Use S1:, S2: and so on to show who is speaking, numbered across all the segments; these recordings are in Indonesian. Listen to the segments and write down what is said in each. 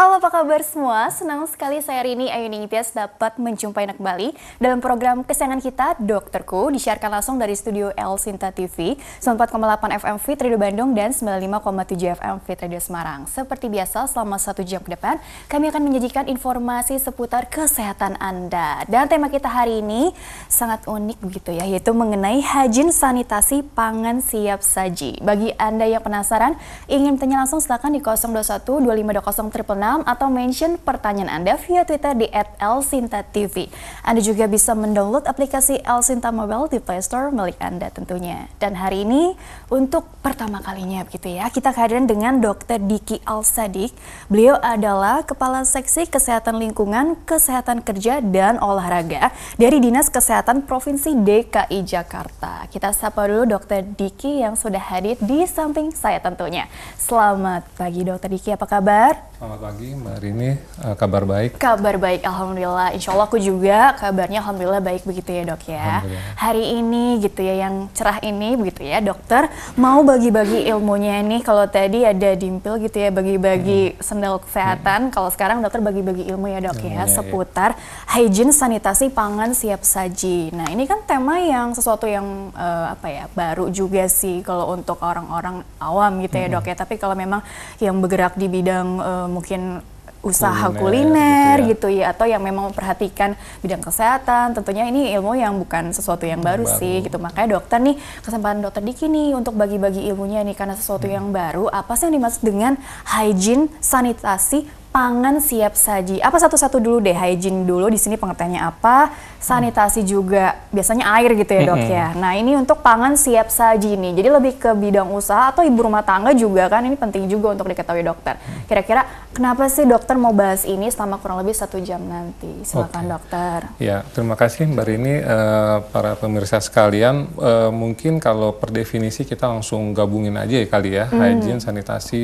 S1: Halo apa kabar semua, senang sekali saya Rini Ayuni Ipias dapat menjumpai anak Bali dalam program kesayangan kita Dokterku disiarkan langsung dari studio El Sinta TV 94,8 FM Fit Radio Bandung dan 95,7 FM Fit Radio Semarang. Seperti biasa selama satu jam ke depan kami akan menyajikan informasi seputar kesehatan Anda dan tema kita hari ini sangat unik begitu ya yaitu mengenai hajin sanitasi pangan siap saji. Bagi Anda yang penasaran ingin bertanya langsung silahkan di 021 2520 Instagram atau mention pertanyaan Anda via Twitter di @elsinta_tv. Anda juga bisa mendownload aplikasi Elsinta Mobile di Play Store milik Anda tentunya. Dan hari ini untuk pertama kalinya begitu ya, kita kehadiran dengan Dokter Diki Al Sadik. Beliau adalah Kepala Seksi Kesehatan Lingkungan, Kesehatan Kerja dan Olahraga dari Dinas Kesehatan Provinsi DKI Jakarta. Kita sapa dulu Dokter Diki yang sudah hadir di samping saya tentunya. Selamat pagi Dokter Diki, apa kabar?
S2: Selamat pagi Mbak Rini, uh, kabar baik?
S1: Kabar baik, Alhamdulillah. Insya Allah aku juga kabarnya Alhamdulillah baik begitu ya dok ya. Hari ini gitu ya, yang cerah ini begitu ya dokter, mau bagi-bagi ilmunya nih. Kalau tadi ada dimpil gitu ya, bagi-bagi hmm. sendal kesehatan. Hmm. Kalau sekarang dokter bagi-bagi ilmu ya dok ya, ilmunya, ya, seputar ya. hygiene, sanitasi, pangan, siap saji. Nah ini kan tema yang sesuatu yang uh, apa ya, baru juga sih kalau untuk orang-orang awam gitu ya, hmm. ya dok ya. Tapi kalau memang yang bergerak di bidang Uh, mungkin usaha kuliner, kuliner gitu, ya. gitu ya atau yang memang memperhatikan bidang kesehatan tentunya ini ilmu yang bukan sesuatu yang baru, baru. sih gitu makanya dokter nih kesempatan dokter Diki nih untuk bagi-bagi ilmunya nih karena sesuatu hmm. yang baru apa sih yang dimaksud dengan hygiene sanitasi pangan siap saji apa satu-satu dulu deh hygiene dulu di sini pengertiannya apa sanitasi juga biasanya air gitu ya dok ya. Nah ini untuk pangan siap saji nih, jadi lebih ke bidang usaha atau ibu rumah tangga juga kan ini penting juga untuk diketahui dokter. Kira-kira kenapa sih dokter mau bahas ini selama kurang lebih satu jam nanti? Silakan okay. dokter.
S2: Ya terima kasih mbak Rini, uh, para pemirsa sekalian. Uh, mungkin kalau per definisi kita langsung gabungin aja ya kali ya, hmm. hygiene, sanitasi,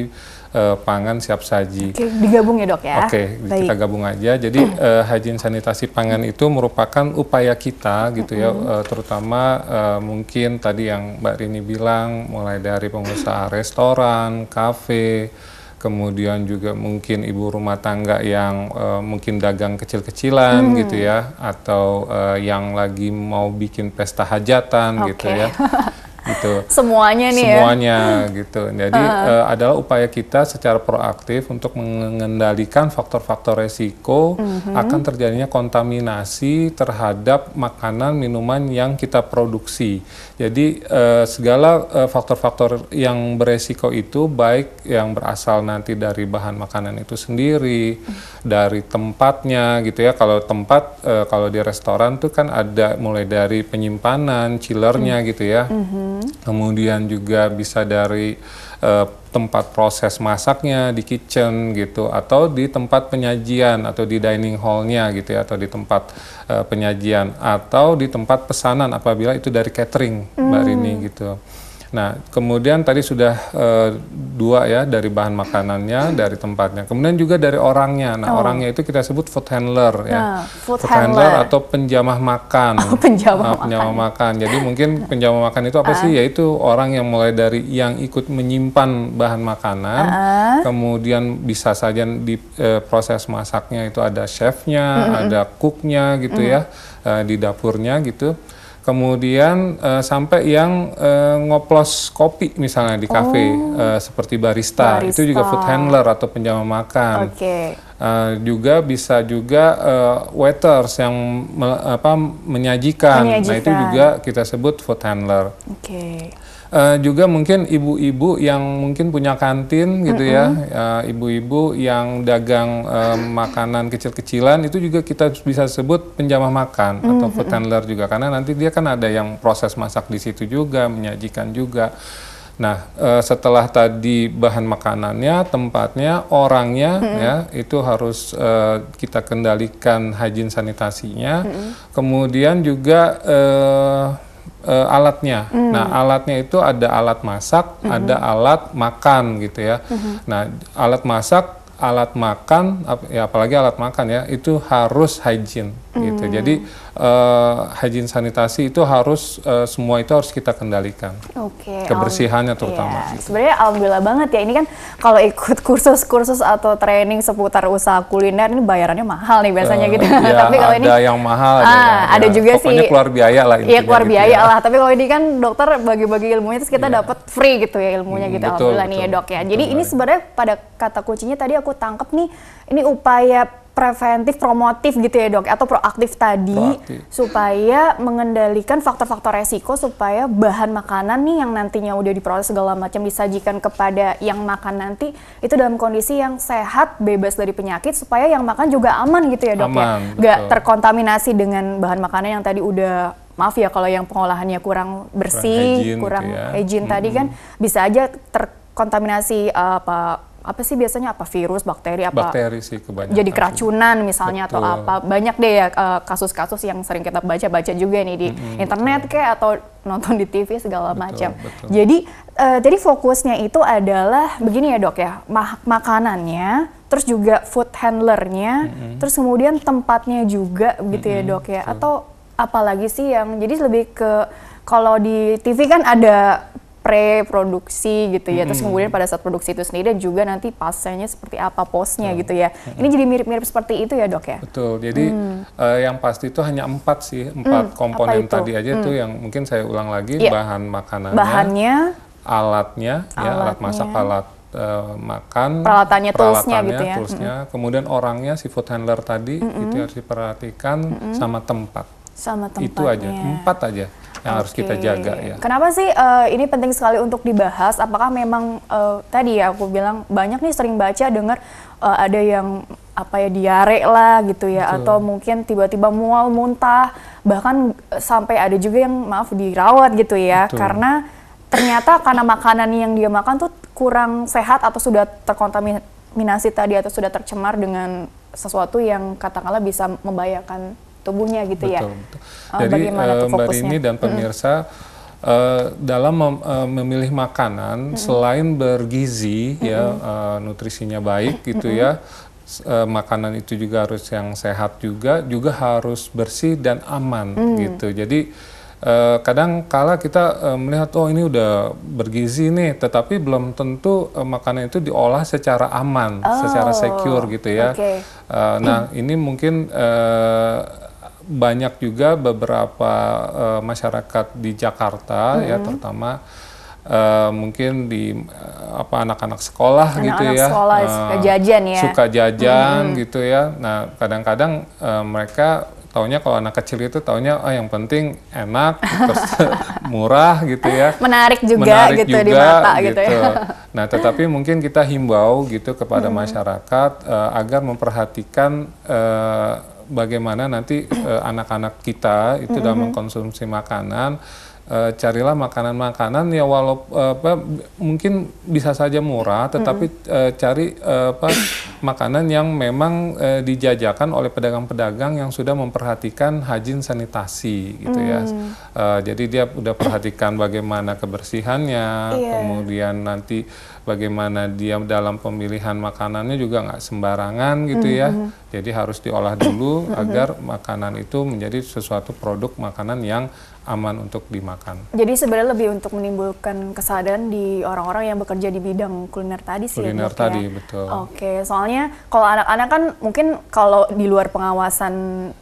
S2: eh, pangan siap saji. Okay,
S1: digabung ya dok ya.
S2: Oke okay, kita gabung aja. Jadi uh, hygiene, sanitasi, pangan itu merupakan memang upaya kita gitu mm -hmm. uh, terutama uh, mungkin tadi yang Mbak Rini bilang, mulai dari pengusaha restoran, kafe, kemudian juga mungkin ibu rumah tangga yang uh, mungkin dagang kecil-kecilan hmm. gitu ya, atau uh, yang lagi mau bikin pesta hajatan okay. gitu ya. gitu.
S1: Semuanya nih ya? Semuanya
S2: ya? gitu. Jadi uh. Uh, adalah upaya kita secara proaktif untuk mengendalikan faktor-faktor resiko uh mhm. -huh. akan terjadinya kontaminasi terhadap makanan minuman yang kita produksi. Jadi uh, segala eh, faktor-faktor uh, yang beresiko itu baik yang berasal nanti dari bahan makanan itu sendiri, dari tempatnya gitu ya. Kalau tempat uh, kalau di restoran tuh kan ada mulai dari penyimpanan, chillernya hmm. gitu ya. Hmm. Kemudian juga bisa dari Eh, tempat proses masaknya di kitchen gitu atau di tempat penyajian atau di dining hallnya gitu ya atau di tempat uh, penyajian atau di tempat pesanan apabila itu dari catering mbak hmm. Rini gitu. Nah kemudian tadi sudah uh, dua ya dari bahan makanannya, dari tempatnya. Kemudian juga dari orangnya. Nah, oh. orangnya itu kita sebut food handler ya. Nah, food,
S1: food handler. handler
S2: atau penjamah makan. Oh, penjamah, nah, penjamah makan. Jadi mungkin penjamah makan itu apa uh. sih? Yaitu orang yang mulai dari yang ikut menyimpan bahan makanan, uh. kemudian bisa saja di e, proses masaknya itu ada chefnya, mm -hmm. ada cooknya gitu mm -hmm. ya, eh, di dapurnya gitu kemudian uh, sampai yang uh, ngoplos kopi misalnya di kafe oh. uh, seperti barista. barista itu juga food handler atau penjama makan okay. uh, juga bisa juga uh, waiters yang me, apa, menyajikan. menyajikan nah itu juga kita sebut food handler okay uh, juga mungkin ibu-ibu yang mungkin punya kantin gitu mm -hmm. ya, eh, ibu-ibu uh, yang dagang uh, makanan kecil-kecilan itu juga kita bisa sebut penjamah makan mm -hmm. atau food handler juga karena nanti dia kan ada yang proses masak di situ juga, menyajikan juga. Nah, setelah tadi bahan makanannya, tempatnya, orangnya, hmm. ya itu harus uh, kita kendalikan hajin sanitasinya. Hmm. Kemudian juga uh, uh, alatnya. Mm. Nah, alatnya itu ada alat masak, mm -hmm. ada alat makan gitu ya. Mm -hmm. Nah, alat masak, alat makan, ap ya apalagi alat makan ya, itu harus hygiene mm. gitu. Hmm. Jadi uh, hygiene sanitasi itu harus uh, semua itu harus kita kendalikan.
S1: Oke. Okay, Kebersihannya um, terutama. Yeah. Sebenarnya alhamdulillah banget ya ini kan kalau ikut kursus-kursus atau training seputar usaha kuliner ini bayarannya mahal nih biasanya uh, gitu. Ya, tapi kalau ini ada yang
S2: mahal. Ah, ya, ada ya. juga Pokoknya sih. keluar biaya lah. Iya keluar gitu biaya ya. lah.
S1: Tapi kalau ini kan dokter bagi-bagi ilmunya terus kita yeah. dapat free gitu ya ilmunya hmm, gitu. Betul, alhamdulillah betul, nih ya dok ya. Jadi betul, ini sebenarnya pada kata kuncinya tadi aku tangkap nih ini upaya preventif, promotif gitu ya dok, atau proaktif tadi proaktif. supaya mengendalikan faktor-faktor resiko supaya bahan makanan nih yang nantinya udah diproses segala macam disajikan kepada yang makan nanti itu dalam kondisi yang sehat, bebas dari penyakit supaya yang makan juga aman gitu ya dok ya? aman, ya, nggak terkontaminasi dengan bahan makanan yang tadi udah maaf ya kalau yang pengolahannya kurang bersih, gitu kurang hygiene, kurang gitu ya. hygiene hmm. tadi kan bisa aja terkontaminasi uh, apa apa sih biasanya apa virus, bakteri apa? Bakteri
S2: sih kebanyakan. Jadi keracunan
S1: misalnya Betul. atau apa? Banyak deh ya eh, kasus-kasus yang sering kita baca-baca juga nih di mm -hmm, internet betul. kayak atau nonton di TV segala macam. Jadi uh, jadi fokusnya itu adalah begini ya dok ya mak makanannya, terus juga food handlernya, mm -hmm. terus kemudian tempatnya juga gitu mm -hmm, ya dok ya. Betul. Atau apalagi sih yang jadi lebih ke kalau di TV kan ada pre-produksi gitu ya. Terus hmm. kemudian pada saat produksi itu sendiri dan juga nanti pasanya seperti apa posnya gitu ya. Ini jadi mirip-mirip seperti itu ya dok ya?
S2: Betul. Jadi hmm. uh, yang pasti itu hanya empat sih, empat hmm. komponen tadi aja hmm. tuh yang mungkin saya ulang lagi yeah. bahan makanannya, bahannya, alatnya, alatnya. ya alat masak, alat uh, makan, peralatannya, peralatannya toolsnya gitu ya. Toolsnya, hmm. kemudian orangnya si food handler tadi hmm. itu harus diperhatikan hmm. sama tempat.
S1: Sama tempatnya. Itu aja,
S2: empat aja yang okay. harus kita jaga ya. Kenapa
S1: sih uh, ini penting sekali untuk dibahas? Apakah memang uh, tadi ya aku bilang banyak nih sering baca dengar uh, eh, ada yang apa ya diare lah gitu ya Betul. atau mungkin tiba-tiba mual muntah bahkan sampai ada juga yang maaf dirawat gitu ya Betul. karena ternyata karena makanan yang dia makan tuh kurang sehat atau sudah terkontaminasi tadi atau sudah tercemar dengan sesuatu yang katakanlah bisa membahayakan tubuhnya gitu ya. betul, ya. Betul. Oh, Jadi uh, Mbak Rini dan pemirsa
S2: hmm. Uh, dalam mem uh, memilih makanan -hmm. selain bergizi -hmm. ya uh, nutrisinya baik gitu -hmm. ya makanan itu juga harus yang sehat juga juga harus bersih dan aman mm. gitu jadi kadang kala kita melihat oh ini udah bergizi nih tetapi belum tentu makanan itu diolah secara aman oh, secara secure gitu ya okay. nah mm. ini mungkin banyak juga beberapa uh, masyarakat di Jakarta mm -hmm. ya mm-hmm. terutama uh, mungkin di uh, apa anak-anak sekolah anak-anak gitu ya sekolah uh, suka jajan ya suka jajan mm -hmm. gitu ya nah kadang-kadang uh, mereka taunya kalau anak kecil itu taunya oh yang penting enak murah gitu ya menarik juga menarik gitu juga, di mata gitu, ya. gitu ya nah tetapi mungkin kita himbau gitu kepada hmm. masyarakat uh, agar memperhatikan uh, bagaimana nanti eh, anak-anak kita itu mm -hmm. dalam mhm. mengkonsumsi makanan uh, carilah makanan-makanan ya walaupun mungkin bisa saja murah mhm. tetapi mm -hmm. uh, cari uh, apa makanan yang memang uh, dijajakan oleh pedagang-pedagang yang sudah memperhatikan hajin sanitasi gitu mm. ya. Uh, jadi dia sudah perhatikan bagaimana kebersihannya, yeah. kemudian nanti bagaimana dia dalam pemilihan makanannya juga nggak sembarangan gitu ya. Mm-hmm. Jadi harus diolah dulu mm-hmm. agar makanan itu menjadi sesuatu produk makanan yang aman untuk dimakan.
S1: Jadi sebenarnya lebih untuk menimbulkan kesadaran di orang-orang yang bekerja di bidang kuliner tadi sih. Ya, kuliner ya, tadi ya. betul. Oke, soalnya kalau anak-anak kan mungkin kalau di luar pengawasan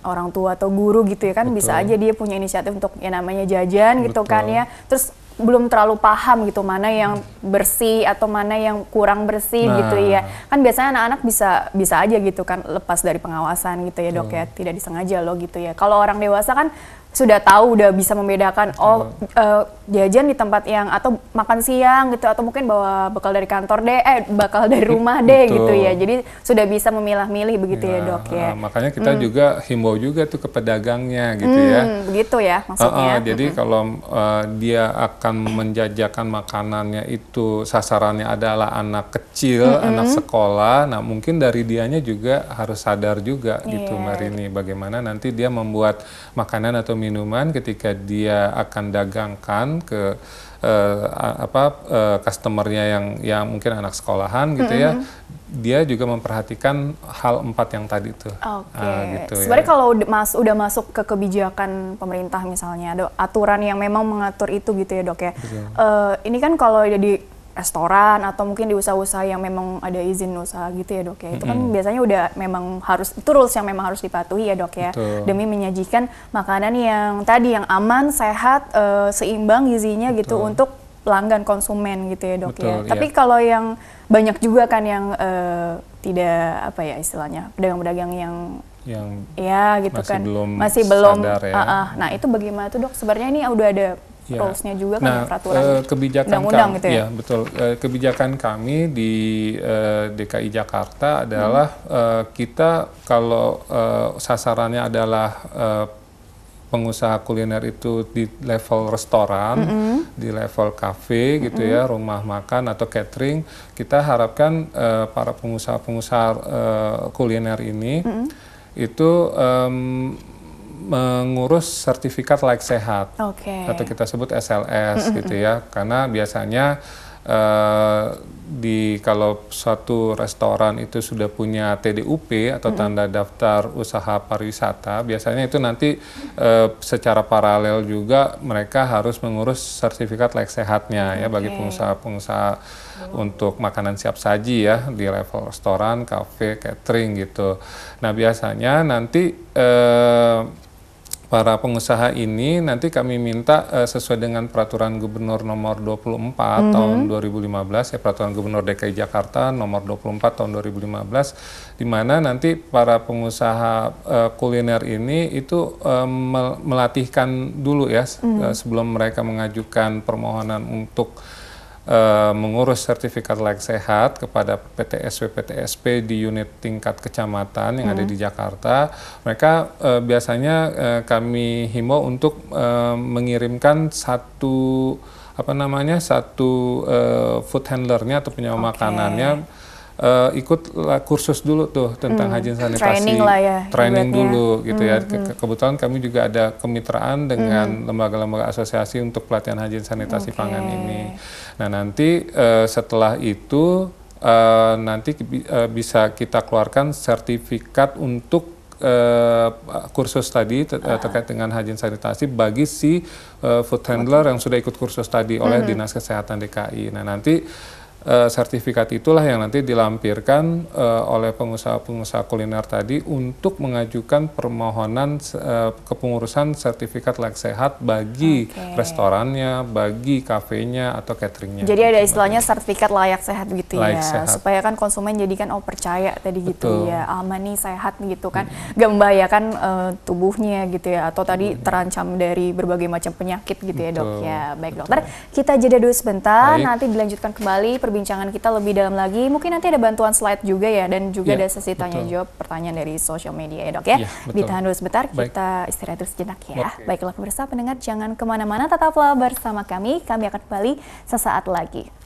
S1: orang tua atau guru gitu ya kan betul. bisa aja dia punya inisiatif untuk yang namanya jajan betul. gitu kan ya. Terus belum terlalu paham gitu mana yang bersih atau mana yang kurang bersih nah. gitu ya nah. kan biasanya anak-anak bisa bisa aja gitu kan lepas dari pengawasan gitu ya dok hmm. ya tidak disengaja loh gitu ya kalau orang dewasa kan sudah tahu udah bisa membedakan oh uh, jajan di tempat yang atau makan siang gitu atau mungkin bawa bekal dari kantor deh eh bakal dari rumah deh Betul. gitu ya jadi sudah bisa memilah-milih begitu ya, ya dok eh, ya
S2: makanya kita mm. juga himbau juga tuh ke pedagangnya gitu mm, ya hmm,
S1: begitu ya maksudnya uh, uh, jadi
S2: -hmm. kalau uh, dia akan menjajakan makanannya itu sasarannya adalah anak kecil -hmm. anak sekolah nah mungkin dari dianya juga harus sadar juga yeah. gitu Marini iya. bagaimana nanti dia membuat makanan atau minuman ketika dia akan dagangkan ke uh, apa uh, customernya yang yang mungkin anak sekolahan gitu mm -hmm. ya dia juga memperhatikan hal empat yang tadi itu. Ah, Oke. Okay. Uh, gitu ya. Sebenarnya ya.
S1: kalau mas udah masuk ke kebijakan pemerintah misalnya ada aturan yang memang mengatur itu gitu ya dok ya. Uh, ini kan kalau jadi restoran atau mungkin di usaha-usaha yang memang ada izin usaha gitu ya dok ya itu kan mm -hmm. biasanya udah memang harus itu rules yang memang harus dipatuhi ya dok ya Betul. demi menyajikan makanan yang tadi yang aman sehat e, seimbang gizinya gitu Betul. gitu untuk pelanggan konsumen gitu ya dok ya. Betul, ya tapi iya. kalau yang banyak juga kan yang e, tidak apa ya istilahnya pedagang-pedagang yang
S2: yang ya gitu masih kan belum masih belum ya. uh -uh.
S1: nah itu bagaimana tuh dok sebenarnya ini udah ada ya. rules-nya juga kan nah, peraturan eh, kebijakan undang-undang gitu ya? ya
S2: betul eh, kebijakan kami di eh, DKI Jakarta adalah hmm. kita kalau sasarannya adalah pengusaha kuliner itu di level restoran, mm -hmm. di level cafe gitu mm -hmm. ya, rumah makan atau catering, kita harapkan uh, para pengusaha-pengusaha uh, kuliner ini mm -hmm. itu um, mengurus sertifikat layak sehat okay. atau kita sebut SLS gitu ya karena biasanya Uh, di kalau suatu restoran itu sudah punya TDUP atau mm -hmm. tanda daftar usaha pariwisata, biasanya itu nanti uh, secara paralel juga mereka harus mengurus sertifikat layak sehatnya okay. ya bagi pengusaha-pengusaha untuk makanan siap saji ya di level restoran, kafe, catering gitu. Nah biasanya nanti uh, para pengusaha ini nanti kami minta uh, sesuai dengan peraturan gubernur nomor 24 mm -hmm. tahun 2015 ya peraturan gubernur DKI Jakarta nomor 24 tahun 2015 di mana nanti para pengusaha uh, kuliner ini itu um, melatihkan dulu ya mm -hmm. sebelum mereka mengajukan permohonan untuk Eh, mengurus sertifikat layak sehat kepada PTSP PTSP di unit tingkat kecamatan yang hmm. ada di Jakarta. Mereka e, biasanya e, kami himbau untuk e, mengirimkan satu apa namanya satu e, food handlernya atau penyewa okay. makanannya uh, ikut kursus dulu tuh tentang hmm, hajin sanitasi, training, lah ya, training dulu dulu gitu ya. hmm, ya. Kebetulan kami juga ada kemitraan dengan hmm. lembaga-lembaga hmm. asosiasi untuk pelatihan hajin sanitasi okay. pangan ini. Nah nanti uh, setelah itu uh, nanti uh, bisa kita keluarkan sertifikat untuk kursus tadi terkait dengan hajin sanitasi bagi si food handler yang sudah ikut kursus tadi oleh mm -hmm. Dinas Kesehatan DKI. Nah, nanti Eh, sertifikat itulah yang nanti dilampirkan uh, oleh pengusaha-pengusaha kuliner tadi untuk mengajukan permohonan uh, kepengurusan sertifikat layak sehat bagi okay. restorannya, bagi kafenya atau cateringnya. Jadi ada
S1: istilahnya sertifikat layak sehat gitu layak ya, sehat. supaya kan konsumen jadikan oh percaya tadi gitu Betul. gitu ya, aman nih sehat gitu kan, hmm. gak membahayakan uh, tubuhnya gitu ya, atau tadi hmm. terancam dari berbagai macam penyakit gitu Betul. ya dok ya. Baik Betul. dokter, kita jeda dulu sebentar, Baik. nanti dilanjutkan kembali perbincangan kita lebih dalam lagi. Mungkin nanti ada bantuan slide juga ya dan juga ya, ada sesi tanya jawab pertanyaan dari social media ya dok ya. ya Ditahan dulu sebentar, Baik. kita istirahat dulu sejenak ya. Okay. Baiklah pemirsa pendengar jangan kemana-mana tetaplah bersama kami. Kami akan kembali sesaat lagi.